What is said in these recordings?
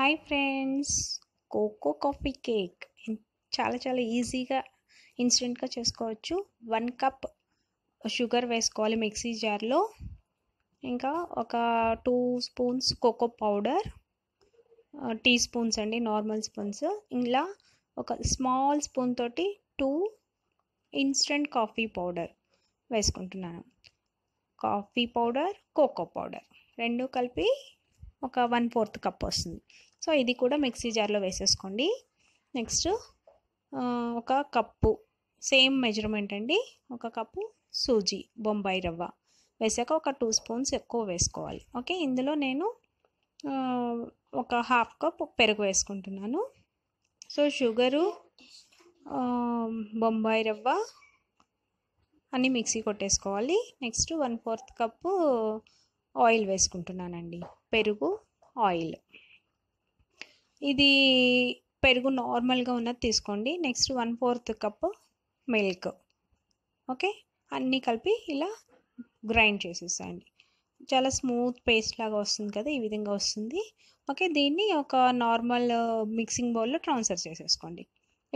hi friends cocoa coffee cake చాలా చాలా ఈజీగా ఇన్స్టెంట్గా చేసుకోవచ్చు వన్ కప్ షుగర్ వేసుకోవాలి మిక్సీ జార్లో ఇంకా ఒక two spoons cocoa powder tea spoons అండి నార్మల్ స్పూన్స్ ఇలా ఒక స్మాల్ స్పూన్ తోటి టూ ఇన్స్టెంట్ కాఫీ పౌడర్ వేసుకుంటున్నాను కాఫీ పౌడర్ కోకో పౌడర్ రెండు కలిపి ఒక వన్ ఫోర్త్ కప్ వస్తుంది సో ఇది కూడా మిక్సీ జార్లో వేసేసుకోండి నెక్స్ట్ ఒక కప్పు సేమ్ మెజర్మెంట్ అండి ఒక కప్పు సూజీ బొంబాయి రవ్వ వేసాక ఒక టూ స్పూన్స్ ఎక్కువ వేసుకోవాలి ఓకే ఇందులో నేను ఒక హాఫ్ కప్ పెరుగు వేసుకుంటున్నాను సో షుగరు బొంబాయి రవ్వ అన్నీ మిక్సీ కొట్టేసుకోవాలి next one fourth cup oil వేసుకుంటున్నానండి పెరుగు ఆయిల్ ఇది పెరుగు నార్మల్గా ఉన్నది తీసుకోండి next one fourth cup milk okay అన్నీ కలిపి ఇలా గ్రైండ్ చేసేసండి చాలా స్మూత్ పేస్ట్ లాగా వస్తుంది కదా ఈ విధంగా వస్తుంది ఓకే దీన్ని ఒక నార్మల్ మిక్సింగ్ బౌల్లో ట్రాన్స్ఫర్ చేసేసుకోండి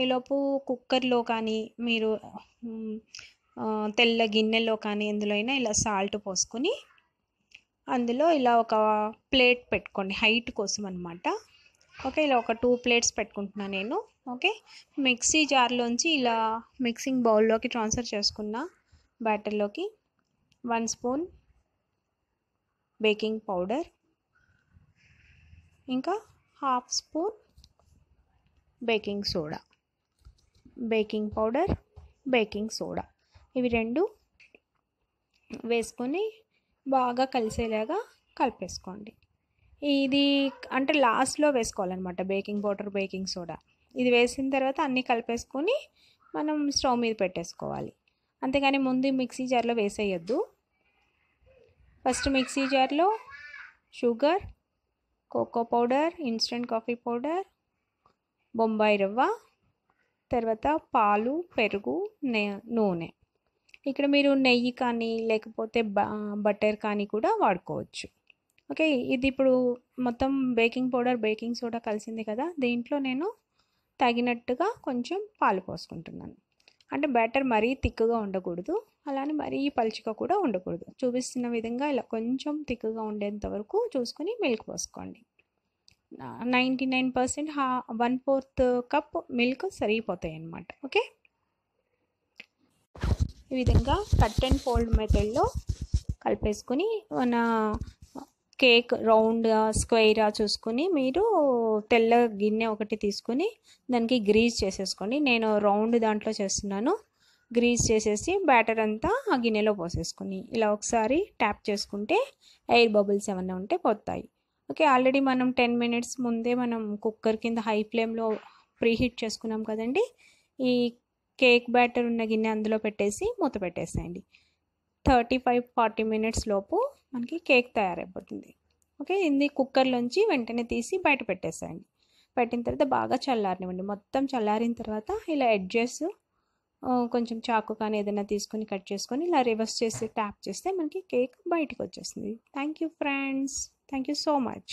ఈలోపు కుక్కర్లో కానీ మీరు తెల్ల గిన్నెలో కానీ ఎందులో అయినా ఇలా సాల్ట్ పోసుకొని అందులో ఇలా ఒక ప్లేట్ పెట్టుకోండి హైట్ కోసం అనమాట ఓకే ఇలా ఒక టూ ప్లేట్స్ పెట్టుకుంటున్నాను నేను ఓకే మిక్సీ జార్లోంచి ఇలా మిక్సింగ్ బౌల్లోకి ట్రాన్స్ఫర్ చేసుకున్న బ్యాటర్లోకి వన్ స్పూన్ బేకింగ్ పౌడర్ ఇంకా half spoon baking soda baking powder baking soda ఇవి రెండు వేసుకొని బాగా కలిసేలాగా కలిపేసుకోండి ఇది అంటే లాస్ట్లో వేసుకోవాలన్నమాట బేకింగ్ పౌడర్ బేకింగ్ సోడా ఇది వేసిన తర్వాత అన్నీ కలిపేసుకొని మనం స్టవ్ మీద పెట్టేసుకోవాలి అంతేగాని ముందు మిక్సీ జార్లో వేసేయద్దు ఫస్ట్ మిక్సీ జార్లో sugar cocoa powder instant coffee powder Bombay రవ్వ తర్వాత పాలు పెరుగు నూనె ఇక్కడ మీరు నెయ్యి కానీ లేకపోతే బ బటర్ కానీ కూడా వాడుకోవచ్చు ఓకే ఇది ఇప్పుడు మొత్తం బేకింగ్ పౌడర్ బేకింగ్ సోడా కలిసింది కదా దీంట్లో నేను తగినట్టుగా కొంచెం పాలు పోసుకుంటున్నాను అంటే బ్యాటర్ మరీ తిక్కుగా ఉండకూడదు అలానే మరీ పలుచగా కూడా ఉండకూడదు చూపిస్తున్న విధంగా ఇలా కొంచెం తిక్కుగా ఉండేంత వరకు చూసుకొని మిల్క్ పోసుకోండి నైంటీ నైన్ పర్సెంట్ హా వన్ ఫోర్త్ కప్ మిల్క్ సరిపోతాయి అన్నమాట ఓకే ఈ విధంగా కట్ అండ్ ఫోల్డ్ మెథడ్లో కలిపేసుకొని మన కేక్ రౌండ్గా స్క్వేర్ చూసుకుని మీరు తెల్ల గిన్నె ఒకటి తీసుకుని దానికి గ్రీజ్ చేసేసుకోండి నేను రౌండ్ దాంట్లో చేస్తున్నాను గ్రీజ్ చేసేసి బ్యాటర్ అంతా ఆ గిన్నెలో పోసేసుకుని ఇలా ఒకసారి ట్యాప్ చేసుకుంటే ఎయిర్ బబుల్స్ ఏమన్నా ఉంటే పోతాయి ఓకే ఆల్రెడీ మనం టెన్ మినిట్స్ ముందే మనం కుక్కర్ కింద హై ఫ్లేమ్లో ప్రీహీట్ చేసుకున్నాం కదండి ఈ కేక్ బ్యాటర్ ఉన్న గిన్నె అందులో పెట్టేసి మూత పెట్టేసేయండి థర్టీ ఫైవ్ ఫార్టీ మినిట్స్ లోపు మనకి కేక్ తయారైపోతుంది ఓకే ఇది కుక్కర్లోంచి వెంటనే తీసి బయట పెట్టేసేయండి పెట్టిన తర్వాత బాగా చల్లారనివ్వండి మొత్తం చల్లారిన తర్వాత ఇలా ఎడ్జెస్ కొంచెం చాకు కానీ ఏదైనా తీసుకొని కట్ చేసుకొని ఇలా రివర్స్ చేసి ట్యాప్ చేస్తే మనకి కేక్ బయటకు వచ్చేస్తుంది thank you friends thank you so much